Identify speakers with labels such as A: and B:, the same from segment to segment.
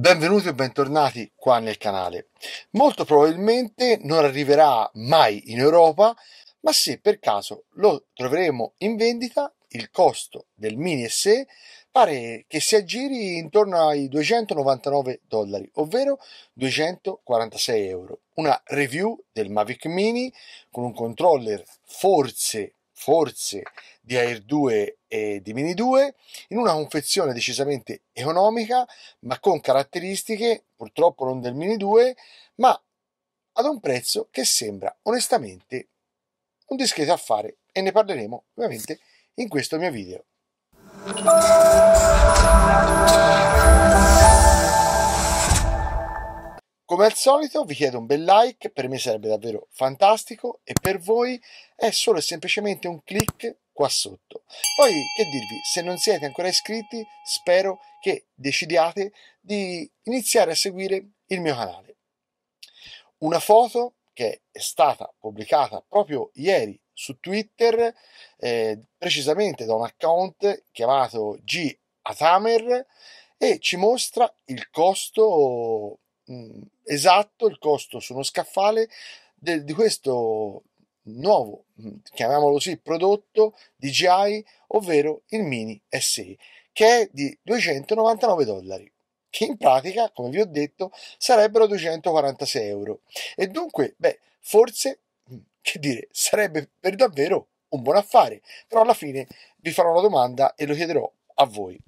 A: Benvenuti o bentornati qua nel canale. Molto probabilmente non arriverà mai in Europa, ma se per caso lo troveremo in vendita, il costo del mini SE pare che si aggiri intorno ai 299 dollari, ovvero 246 euro. Una review del Mavic Mini con un controller forse forse di Air 2 e di Mini 2 in una confezione decisamente economica ma con caratteristiche purtroppo non del Mini 2 ma ad un prezzo che sembra onestamente un discreto affare e ne parleremo ovviamente in questo mio video. Come al solito vi chiedo un bel like, per me sarebbe davvero fantastico e per voi è solo e semplicemente un clic qua sotto. Poi che dirvi, se non siete ancora iscritti spero che decidiate di iniziare a seguire il mio canale. Una foto che è stata pubblicata proprio ieri su Twitter, eh, precisamente da un account chiamato G Atamer e ci mostra il costo mh, mm, esatto il costo su uno scaffale de, di questo nuovo, mh, mm, chiamiamolo così, prodotto DJI, ovvero il Mini SE, che è di 299 dollari che in pratica, come vi ho detto, sarebbero 246 euro. E dunque, beh, forse, mm, che dire, sarebbe per davvero un buon affare, però alla fine vi farò una domanda e lo chiederò a voi.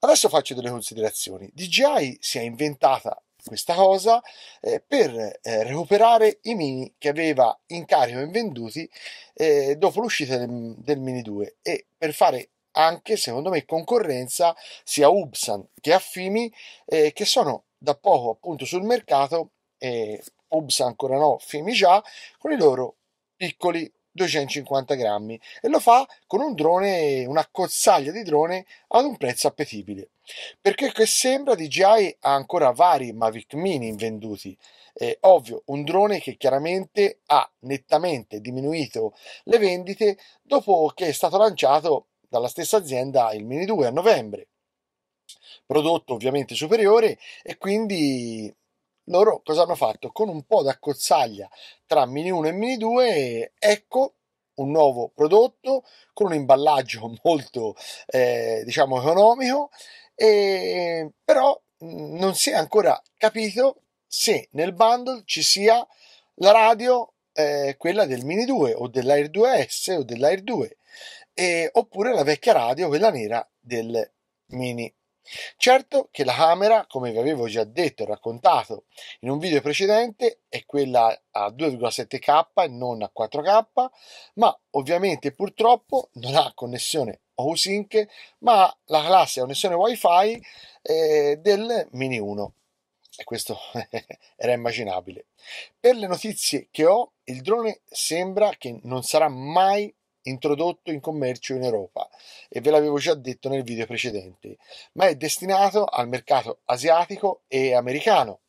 A: Adesso faccio delle considerazioni. DJI si è inventata questa cosa eh, per eh, recuperare i mini che aveva in carico e venduti eh, dopo l'uscita del, del, Mini 2 e per fare anche secondo me concorrenza sia a Ubsan che a Fimi eh, che sono da poco appunto sul mercato Ubsan ancora no, Fimi già con i loro piccoli 250 grammi e lo fa con un drone, una cozzaglia di drone ad un prezzo appetibile. Perché che sembra DJI ha ancora vari Mavic Mini invenduti, È ovvio un drone che chiaramente ha nettamente diminuito le vendite dopo che è stato lanciato dalla stessa azienda il Mini 2 a novembre prodotto ovviamente superiore e quindi loro cosa hanno fatto? Con un po' d'accozzaglia tra Mini 1 e Mini 2, ecco un nuovo prodotto con un imballaggio molto eh, diciamo economico e però non si è ancora capito se nel bundle ci sia la radio eh, quella del Mini 2 o dell'Air 2S o dell'Air 2 eh, oppure la vecchia radio quella nera del Mini Certo che la camera, come vi avevo già detto e raccontato in un video precedente, è quella a 2,7K e non a 4K, ma ovviamente purtroppo non ha connessione OSync, ma ha la classe connessione WiFi eh, del Mini 1. E questo era immaginabile. Per le notizie che ho, il drone sembra che non sarà mai introdotto in commercio in Europa e ve l'avevo già detto nel video precedente, ma è destinato al mercato asiatico e americano.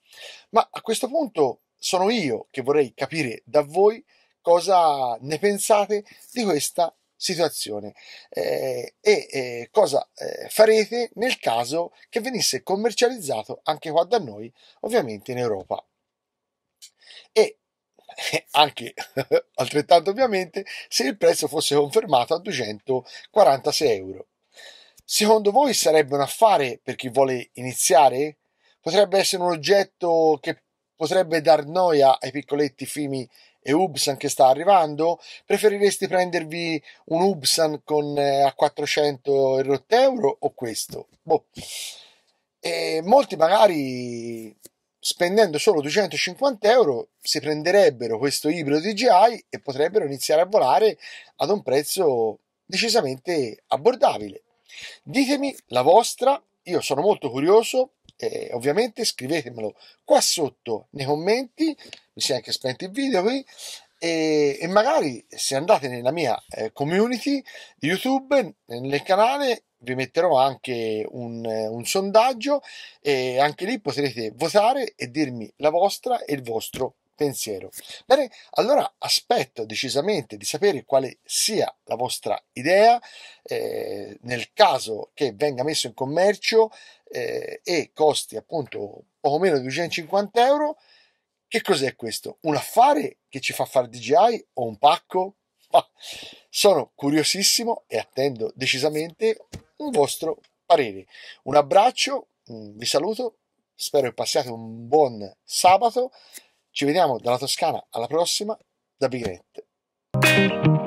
A: Ma a questo punto sono io che vorrei capire da voi cosa ne pensate di questa situazione eh, e eh, cosa eh, farete nel caso che venisse commercializzato anche qua da noi, ovviamente in Europa. E anche altrettanto ovviamente se il prezzo fosse confermato a 246 euro. Secondo voi sarebbe un affare per chi vuole iniziare? Potrebbe essere un oggetto che potrebbe dar noia ai piccoletti Fimi e Ubsan che sta arrivando? Preferiresti prendervi un Ubsan con eh, a 400 euro o questo? Boh. E molti magari spendendo solo 250 euro si prenderebbero questo ibrido DJI e potrebbero iniziare a volare ad un prezzo decisamente abbordabile. Ditemi la vostra, io sono molto curioso, E ovviamente scrivetemelo qua sotto nei commenti, mi si è anche spento il video qui, e, e magari se andate nella mia eh, community di YouTube, nel canale, vi metterò anche un, eh, un, sondaggio e anche lì potrete votare e dirmi la vostra e il vostro pensiero. Bene, allora aspetto decisamente di sapere quale sia la vostra idea eh, nel caso che venga messo in commercio eh, e costi appunto poco meno di 250 euro. Che cos'è questo? Un affare che ci fa fare DJI o un pacco? Ma sono curiosissimo e attendo decisamente un vostro parere. Un abbraccio, mm, vi saluto, spero che passiate un buon sabato. Ci vediamo dalla Toscana alla prossima da Big Red.